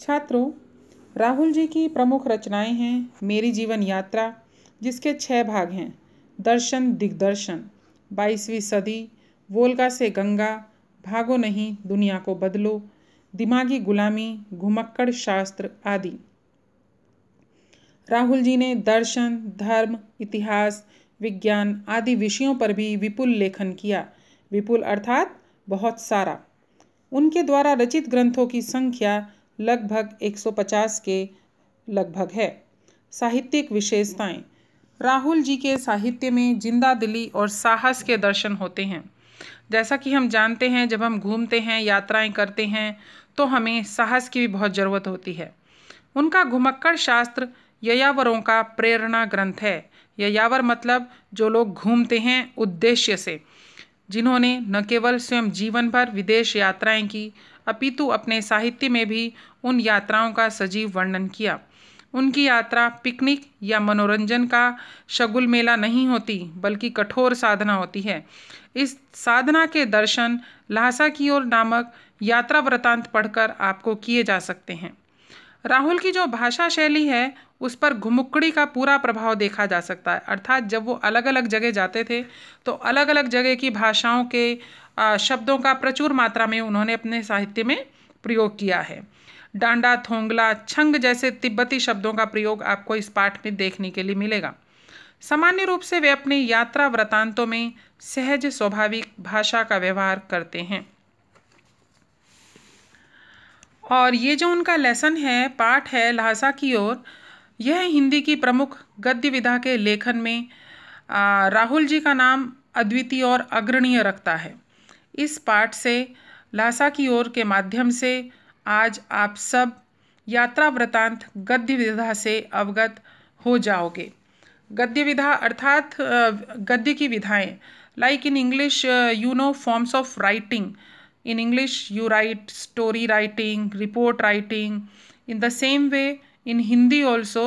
छात्रों राहुल जी की प्रमुख रचनाएं हैं मेरी जीवन यात्रा जिसके छह भाग हैं दर्शन दिग्दर्शन बाईसवीं सदी वोल्गा से गंगा भागो नहीं दुनिया को बदलो दिमागी गुलामी घुमक्कड़ शास्त्र आदि राहुल जी ने दर्शन धर्म इतिहास विज्ञान आदि विषयों पर भी विपुल लेखन किया विपुल अर्थात बहुत सारा उनके द्वारा रचित ग्रंथों की संख्या लगभग 150 के लगभग है साहित्यिक विशेषताएं राहुल जी के साहित्य में जिंदा दिली और साहस के दर्शन होते हैं जैसा कि हम जानते हैं जब हम घूमते हैं यात्राएं करते हैं तो हमें साहस की भी बहुत ज़रूरत होती है उनका घुमक्कड़ शास्त्र ययावरों का प्रेरणा ग्रंथ है ययावर मतलब जो लोग घूमते हैं उद्देश्य से जिन्होंने न केवल स्वयं जीवन भर विदेश यात्राएं की अपितु अपने साहित्य में भी उन यात्राओं का सजीव वर्णन किया उनकी यात्रा पिकनिक या मनोरंजन का शगुल मेला नहीं होती बल्कि कठोर साधना होती है इस साधना के दर्शन लहासा की ओर नामक यात्रा वृतांत पढ़कर आपको किए जा सकते हैं राहुल की जो भाषा शैली है उस पर घुमुक्कड़ी का पूरा प्रभाव देखा जा सकता है अर्थात जब वो अलग अलग जगह जाते थे तो अलग अलग जगह की भाषाओं के शब्दों का प्रचुर मात्रा में उन्होंने अपने साहित्य में प्रयोग किया है डांडा थोंगला छंग जैसे तिब्बती शब्दों का प्रयोग आपको इस पाठ में देखने के लिए मिलेगा सामान्य रूप से वे अपने यात्रा वृतांतों में सहज स्वाभाविक भाषा का व्यवहार करते हैं और ये जो उनका लेसन है पाठ है लहासा की ओर यह हिंदी की प्रमुख गद्य विधा के लेखन में राहुल जी का नाम अद्वितीय और अग्रणीय रखता है इस पाठ से लासा की ओर के माध्यम से आज आप सब यात्रा वृतांत गद्य विधा से अवगत हो जाओगे गद्य विधा अर्थात गद्य की विधाएं like in English you know forms of writing in English you write story writing report writing in the same way in Hindi also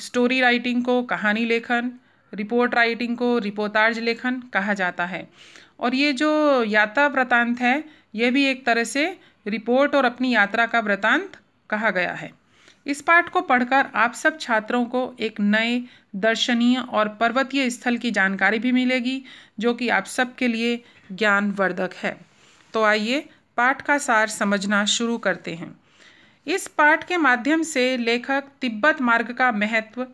story writing को कहानी लेखन रिपोर्ट राइटिंग को रिपोर्टार्ज लेखन कहा जाता है और ये जो यात्रा वृतांत है यह भी एक तरह से रिपोर्ट और अपनी यात्रा का वृतांत कहा गया है इस पाठ को पढ़कर आप सब छात्रों को एक नए दर्शनीय और पर्वतीय स्थल की जानकारी भी मिलेगी जो कि आप सबके लिए ज्ञानवर्धक है तो आइए पाठ का सार समझना शुरू करते हैं इस पाठ के माध्यम से लेखक तिब्बत मार्ग का महत्व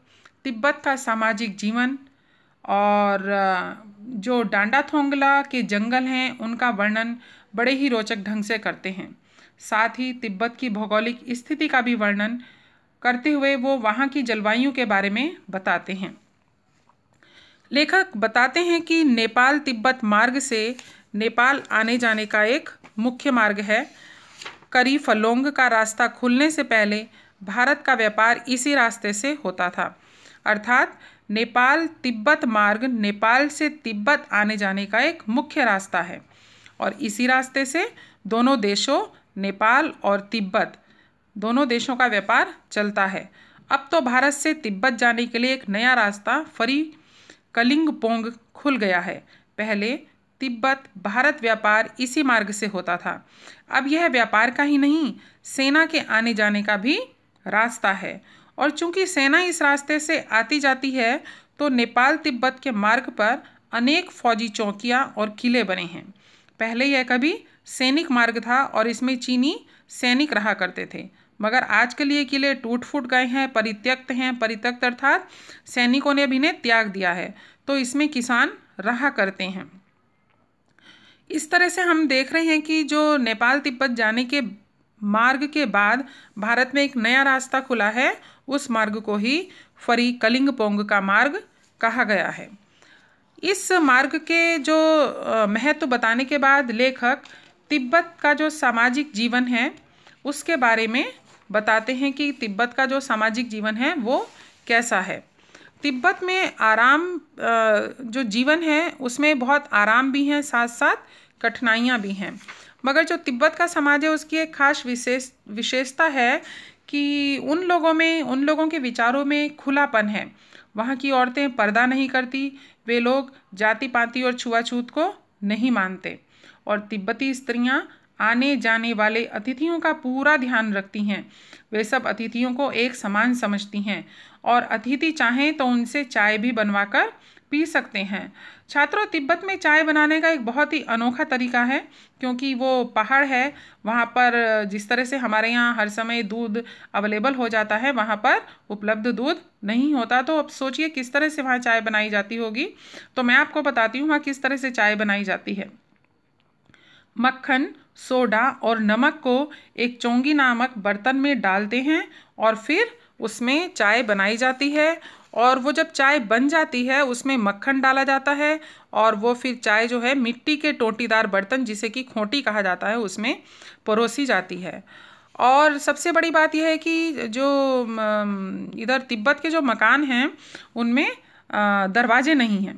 तिब्बत का सामाजिक जीवन और जो डांडा थोंगला के जंगल हैं उनका वर्णन बड़े ही रोचक ढंग से करते हैं साथ ही तिब्बत की भौगोलिक स्थिति का भी वर्णन करते हुए वो वहाँ की जलवायु के बारे में बताते हैं लेखक बताते हैं कि नेपाल तिब्बत मार्ग से नेपाल आने जाने का एक मुख्य मार्ग है करी फलोंग का रास्ता खुलने से पहले भारत का व्यापार इसी रास्ते से होता था अर्थात नेपाल तिब्बत मार्ग नेपाल से तिब्बत आने जाने का एक मुख्य रास्ता है और इसी रास्ते से दोनों देशों नेपाल और तिब्बत दोनों देशों का व्यापार चलता है अब तो भारत से तिब्बत जाने के लिए एक नया रास्ता फरी कलिंग पोंग खुल गया है पहले तिब्बत भारत व्यापार इसी मार्ग से होता था अब यह व्यापार का ही नहीं सेना के आने जाने का भी रास्ता है और चूंकि सेना इस रास्ते से आती जाती है तो नेपाल तिब्बत के मार्ग पर अनेक फौजी चौकियाँ और किले बने हैं पहले यह कभी सैनिक मार्ग था और इसमें चीनी सैनिक रहा करते थे मगर आज के लिए किले टूट फूट गए हैं परित्यक्त हैं परित्यक्त अर्थात सैनिकों ने भी इन्हें त्याग दिया है तो इसमें किसान रहा करते हैं इस तरह से हम देख रहे हैं कि जो नेपाल तिब्बत जाने के मार्ग के बाद भारत में एक नया रास्ता खुला है उस मार्ग को ही फरी कलिंग पोंग का मार्ग कहा गया है इस मार्ग के जो महत्व तो बताने के बाद लेखक तिब्बत का जो सामाजिक जीवन है उसके बारे में बताते हैं कि तिब्बत का जो सामाजिक जीवन है वो कैसा है तिब्बत में आराम जो जीवन है उसमें बहुत आराम भी हैं साथ साथ कठिनाइयाँ भी हैं मगर जो तिब्बत का समाज है उसकी एक खास विशेष विशेषता है कि उन लोगों में उन लोगों के विचारों में खुलापन है वहाँ की औरतें पर्दा नहीं करती वे लोग जाति पाति और छुआछूत को नहीं मानते और तिब्बती स्त्रियाँ आने जाने वाले अतिथियों का पूरा ध्यान रखती हैं वे सब अतिथियों को एक समान समझती हैं और अतिथि चाहें तो उनसे चाय भी बनवाकर पी सकते हैं छात्रों तिब्बत में चाय बनाने का एक बहुत ही अनोखा तरीका है क्योंकि वो पहाड़ है वहाँ पर जिस तरह से हमारे यहाँ हर समय दूध अवेलेबल हो जाता है वहाँ पर उपलब्ध दूध नहीं होता तो अब सोचिए किस तरह से वहाँ चाय बनाई जाती होगी तो मैं आपको बताती हूँ वहाँ किस तरह से चाय बनाई जाती है मक्खन सोडा और नमक को एक चोंगी नामक बर्तन में डालते हैं और फिर उसमें चाय बनाई जाती है और वो जब चाय बन जाती है उसमें मक्खन डाला जाता है और वो फिर चाय जो है मिट्टी के टोटीदार बर्तन जिसे कि खोटी कहा जाता है उसमें परोसी जाती है और सबसे बड़ी बात यह है कि जो इधर तिब्बत के जो मकान हैं उनमें दरवाजे नहीं हैं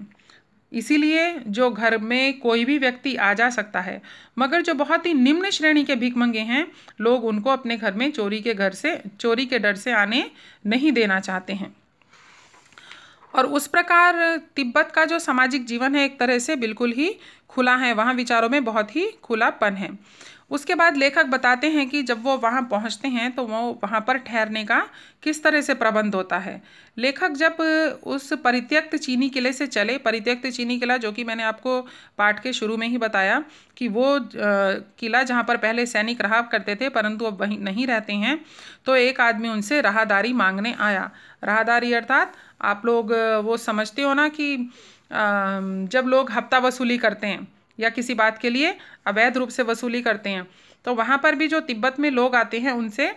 इसीलिए जो घर में कोई भी व्यक्ति आ जा सकता है मगर जो बहुत ही निम्न श्रेणी के भिकमंगे हैं लोग उनको अपने घर में चोरी के घर से चोरी के डर से आने नहीं देना चाहते हैं और उस प्रकार तिब्बत का जो सामाजिक जीवन है एक तरह से बिल्कुल ही खुला है वहाँ विचारों में बहुत ही खुलापन है उसके बाद लेखक बताते हैं कि जब वो वहाँ पहुँचते हैं तो वो वहाँ पर ठहरने का किस तरह से प्रबंध होता है लेखक जब उस परित्यक्त चीनी किले से चले परित्यक्त चीनी किला जो कि मैंने आपको पाठ के शुरू में ही बताया कि वो किला जहाँ पर पहले सैनिक रहा करते थे परंतु अब वहीं नहीं रहते हैं तो एक आदमी उनसे राहदारी मांगने आया राहदारी अर्थात आप लोग वो समझते हो ना कि जब लोग हफ्ता वसूली करते हैं या किसी बात के लिए अवैध रूप से वसूली करते हैं तो वहाँ पर भी जो तिब्बत में लोग आते हैं उनसे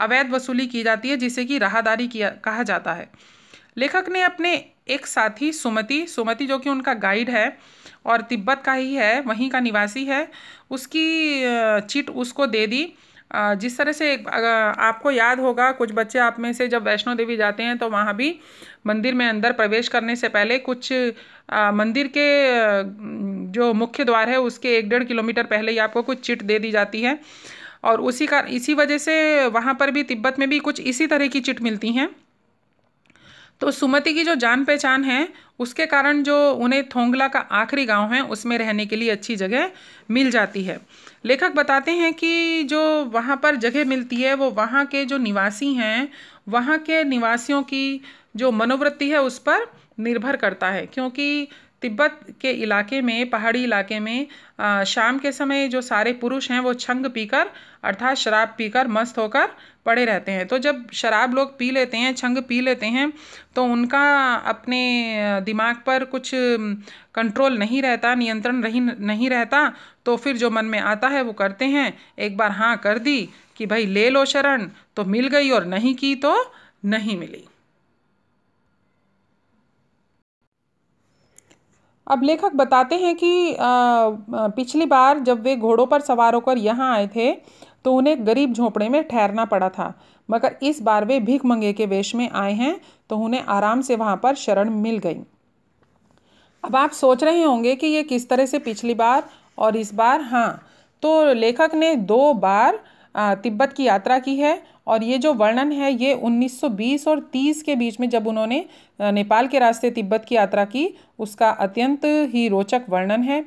अवैध वसूली की जाती है जिसे कि राहदारी किया कहा जाता है लेखक ने अपने एक साथी सुमति सुमति जो कि उनका गाइड है और तिब्बत का ही है वहीं का निवासी है उसकी चिट उसको दे दी जिस तरह से आपको याद होगा कुछ बच्चे आप में से जब वैष्णो देवी जाते हैं तो वहाँ भी मंदिर में अंदर प्रवेश करने से पहले कुछ मंदिर के जो मुख्य द्वार है उसके एक डेढ़ किलोमीटर पहले ही आपको कुछ चिट दे दी जाती है और उसी का इसी वजह से वहाँ पर भी तिब्बत में भी कुछ इसी तरह की चिट मिलती हैं तो सुमति की जो जान पहचान है उसके कारण जो उन्हें थोंगला का आखिरी गांव है उसमें रहने के लिए अच्छी जगह मिल जाती है लेखक बताते हैं कि जो वहाँ पर जगह मिलती है वो वहाँ के जो निवासी हैं वहाँ के निवासियों की जो मनोवृत्ति है उस पर निर्भर करता है क्योंकि तिब्बत के इलाके में पहाड़ी इलाके में शाम के समय जो सारे पुरुष हैं वो छंग पीकर अर्थात शराब पीकर मस्त होकर पड़े रहते हैं तो जब शराब लोग पी लेते हैं छंग पी लेते हैं तो उनका अपने दिमाग पर कुछ कंट्रोल नहीं रहता नियंत्रण नहीं नहीं रहता तो फिर जो मन में आता है वो करते हैं एक बार हाँ कर दी कि भाई ले लो शरण तो मिल गई और नहीं की तो नहीं मिली अब लेखक बताते हैं कि पिछली बार जब वे घोड़ों पर सवार होकर यहाँ आए थे तो उन्हें गरीब झोंपड़े में ठहरना पड़ा था मगर इस बार वे भीख मंगे के वेश में आए हैं तो उन्हें आराम से वहाँ पर शरण मिल गई अब आप सोच रहे होंगे कि ये किस तरह से पिछली बार और इस बार हाँ तो लेखक ने दो बार तिब्बत की यात्रा की है और ये जो वर्णन है ये 1920 और 30 के बीच में जब उन्होंने नेपाल के रास्ते तिब्बत की यात्रा की उसका अत्यंत ही रोचक वर्णन है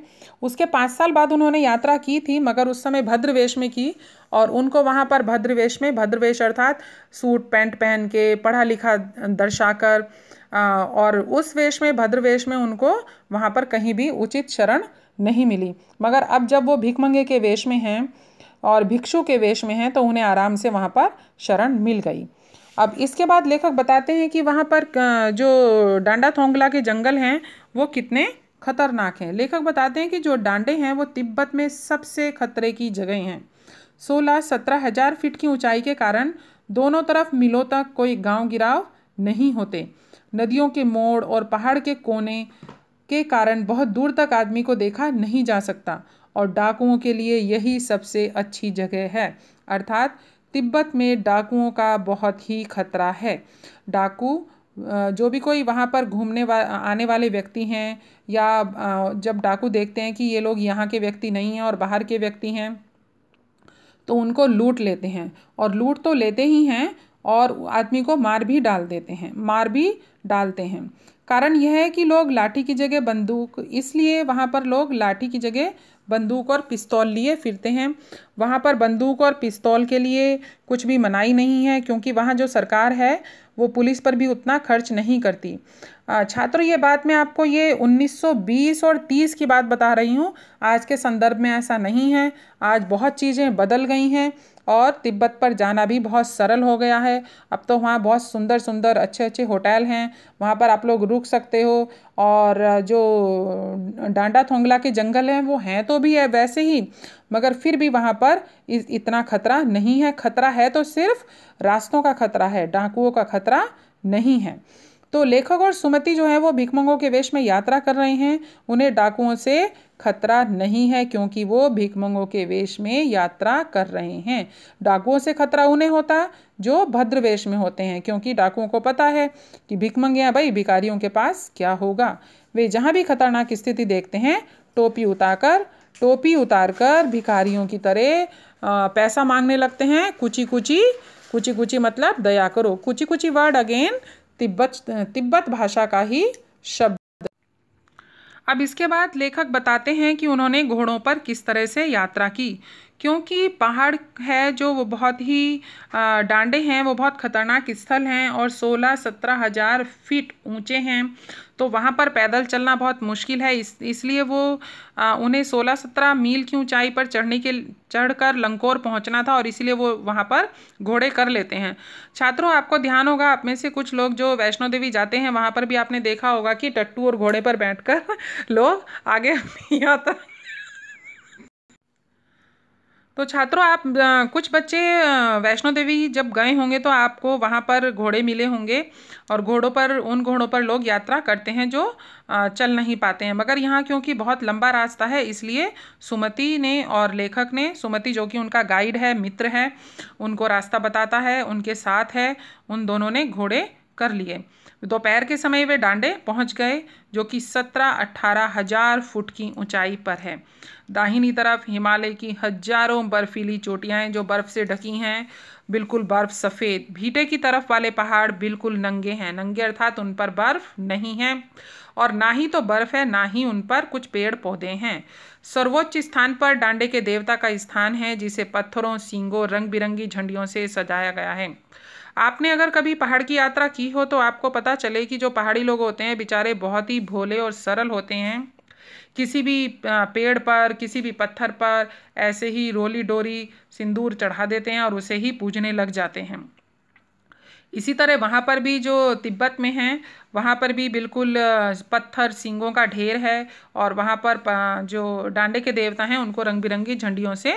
उसके पाँच साल बाद उन्होंने यात्रा की थी मगर उस समय भद्रवेश में की और उनको वहाँ पर भद्रवेश में भद्रवेश अर्थात सूट पैंट पहन के पढ़ा लिखा दर्शाकर और उस वेश में भद्रवेश में उनको वहाँ पर कहीं भी उचित शरण नहीं मिली मगर अब जब वो भिकमंगे के वेश में हैं और भिक्षु के वेश में हैं तो उन्हें आराम से वहाँ पर शरण मिल गई अब इसके बाद लेखक बताते हैं कि वहाँ पर जो डांडा थोंगला के जंगल हैं वो कितने खतरनाक हैं लेखक बताते हैं कि जो डांडे हैं वो तिब्बत में सबसे खतरे की जगह हैं सोलह सत्रह हजार फीट की ऊंचाई के कारण दोनों तरफ मिलों तक कोई गांव गिराव नहीं होते नदियों के मोड़ और पहाड़ के कोने के कारण बहुत दूर तक आदमी को देखा नहीं जा सकता और डाकुओं के लिए यही सबसे अच्छी जगह है अर्थात तिब्बत में डाकुओं का बहुत ही खतरा है डाकू जो भी कोई वहाँ पर घूमने वा आने वाले व्यक्ति हैं या जब डाकू देखते हैं कि ये लोग यहाँ के व्यक्ति नहीं हैं और बाहर के व्यक्ति हैं तो उनको लूट लेते हैं और लूट तो लेते ही हैं और आदमी को मार भी डाल देते हैं मार भी डालते हैं कारण यह है कि लोग लाठी की जगह बंदूक इसलिए वहाँ पर लोग लाठी की जगह बंदूक और पिस्तौल लिए फिरते हैं वहाँ पर बंदूक और पिस्तौल के लिए कुछ भी मनाही नहीं है क्योंकि वहाँ जो सरकार है वो पुलिस पर भी उतना खर्च नहीं करती छात्रों ये बात मैं आपको ये 1920 और 30 की बात बता रही हूँ आज के संदर्भ में ऐसा नहीं है आज बहुत चीज़ें बदल गई हैं और तिब्बत पर जाना भी बहुत सरल हो गया है अब तो वहाँ बहुत सुंदर सुंदर अच्छे अच्छे होटल हैं वहाँ पर आप लोग रुक सकते हो और जो डांडा थोंगला के जंगल हैं वो हैं तो भी है वैसे ही मगर फिर भी वहाँ पर इतना खतरा नहीं है खतरा है तो सिर्फ रास्तों का खतरा है डाकुओं का खतरा नहीं है तो लेखक और सुमति जो है वो भिकमंगों के वेश में यात्रा कर रहे हैं उन्हें डाकुओं से खतरा नहीं है क्योंकि वो भिकमंगों के वेश में यात्रा कर रहे हैं डाकुओं से खतरा उन्हें होता जो भद्र वेश में होते हैं क्योंकि डाकुओं को पता है कि भिकमंगियाँ भाई भिकारियों के पास क्या होगा वे जहाँ भी खतरनाक स्थिति देखते हैं टोपी उतार टोपी उतार भिखारियों की तरह पैसा मांगने लगते हैं कुची कुची कुची कुची मतलब दया करो कुची कुची वर्ड अगेन तिब्बत तिब्बत भाषा का ही शब्द अब इसके बाद लेखक बताते हैं कि उन्होंने घोड़ों पर किस तरह से यात्रा की क्योंकि पहाड़ है जो वो बहुत ही डांडे हैं वो बहुत ख़तरनाक स्थल हैं और सोलह सत्रह हज़ार फीट ऊंचे हैं तो वहाँ पर पैदल चलना बहुत मुश्किल है इस इसलिए वो आ, उन्हें सोलह सत्रह मील की ऊंचाई पर चढ़ने के चढ़कर लंकोर पहुँचना था और इसलिए वो वहाँ पर घोड़े कर लेते हैं छात्रों आपको ध्यान होगा आप में से कुछ लोग जो वैष्णो देवी जाते हैं वहाँ पर भी आपने देखा होगा कि टट्टू और घोड़े पर बैठ लोग आगे यहाँ तक तो छात्रों आप कुछ बच्चे वैष्णो देवी जब गए होंगे तो आपको वहाँ पर घोड़े मिले होंगे और घोड़ों पर उन घोड़ों पर लोग यात्रा करते हैं जो चल नहीं पाते हैं मगर यहाँ क्योंकि बहुत लंबा रास्ता है इसलिए सुमति ने और लेखक ने सुमति जो कि उनका गाइड है मित्र है उनको रास्ता बताता है उनके साथ है उन दोनों ने घोड़े कर लिए दोपहर के समय वे डांडे पहुंच गए जो कि सत्रह अट्ठारह हजार फुट की ऊंचाई पर है दाहिनी तरफ हिमालय की हजारों बर्फीली चोटियाँ हैं जो बर्फ़ से ढकी हैं बिल्कुल बर्फ़ सफ़ेद भीटे की तरफ वाले पहाड़ बिल्कुल नंगे हैं नंगे अर्थात उन पर बर्फ़ नहीं है और ना ही तो बर्फ़ है ना ही उन पर कुछ पेड़ पौधे हैं सर्वोच्च स्थान पर डांडे के देवता का स्थान है जिसे पत्थरों सींगों रंग बिरंगी झंडियों से सजाया गया है आपने अगर कभी पहाड़ की यात्रा की हो तो आपको पता चले कि जो पहाड़ी लोग होते हैं बेचारे बहुत ही भोले और सरल होते हैं किसी भी पेड़ पर किसी भी पत्थर पर ऐसे ही रोली डोरी सिंदूर चढ़ा देते हैं और उसे ही पूजने लग जाते हैं इसी तरह वहाँ पर भी जो तिब्बत में हैं वहाँ पर भी बिल्कुल पत्थर सिंगों का ढेर है और वहाँ पर जो डांडे के देवता हैं उनको रंग बिरंगी झंडियों से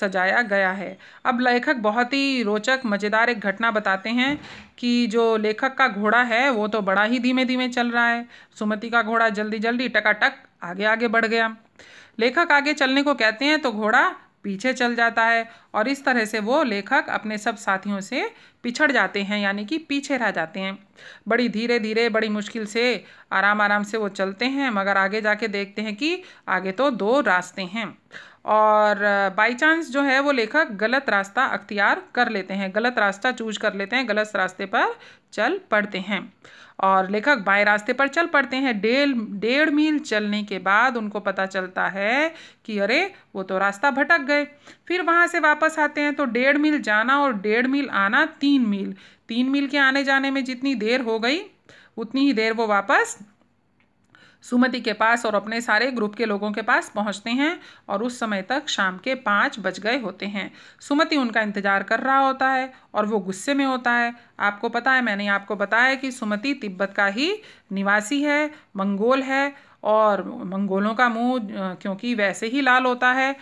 सजाया गया है अब लेखक बहुत ही रोचक मज़ेदार एक घटना बताते हैं कि जो लेखक का घोड़ा है वो तो बड़ा ही धीमे धीमे चल रहा है सुमति का घोड़ा जल्दी जल्दी टकाटक आगे आगे बढ़ गया लेखक आगे चलने को कहते हैं तो घोड़ा पीछे चल जाता है और इस तरह से वो लेखक अपने सब साथियों से पिछड़ जाते हैं यानी कि पीछे रह जाते हैं बड़ी धीरे धीरे बड़ी मुश्किल से आराम आराम से वो चलते हैं मगर आगे जाके देखते हैं कि आगे तो दो रास्ते हैं और बाई चांस जो है वो लेखक गलत रास्ता अख्तियार कर लेते हैं गलत रास्ता चूज कर लेते हैं गलत रास्ते पर चल पड़ते हैं और लेखक बाएं रास्ते पर चल पड़ते हैं डेढ़ डेढ़ मील चलने के बाद उनको पता चलता है कि अरे वो तो रास्ता भटक गए फिर वहाँ से वापस आते हैं तो डेढ़ मील जाना और डेढ़ मील आना तीन मील तीन मील के आने जाने में जितनी देर हो गई उतनी ही देर वो वापस सुमति के पास और अपने सारे ग्रुप के लोगों के पास पहुंचते हैं और उस समय तक शाम के पाँच बज गए होते हैं सुमति उनका इंतज़ार कर रहा होता है और वो गुस्से में होता है आपको पता है मैंने आपको बताया कि सुमति तिब्बत का ही निवासी है मंगोल है और मंगोलों का मुंह क्योंकि वैसे ही लाल होता है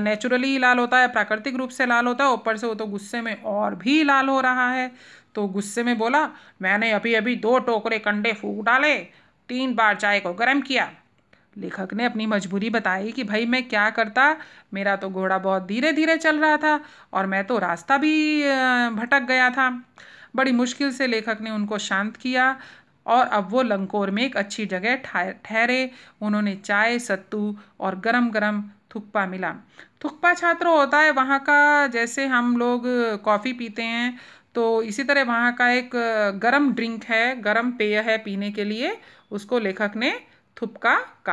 नेचुरली लाल होता है प्राकृतिक रूप से लाल होता है ऊपर से वो तो गुस्से में और भी लाल हो रहा है तो गुस्से में बोला मैंने अभी अभी दो टोकरे कंडे फूक डाले तीन बार चाय को गर्म किया लेखक ने अपनी मजबूरी बताई कि भाई मैं क्या करता मेरा तो घोड़ा बहुत धीरे धीरे चल रहा था और मैं तो रास्ता भी भटक गया था बड़ी मुश्किल से लेखक ने उनको शांत किया और अब वो लंकोर में एक अच्छी जगह ठहरे उन्होंने चाय सत्तू और गरम गरम थुक्पा मिला थुक्पा छात्रों होता है वहाँ का जैसे हम लोग कॉफ़ी पीते हैं तो इसी तरह वहाँ का एक गरम ड्रिंक है गरम पेय है पीने के लिए उसको लेखक ने थुपका कहा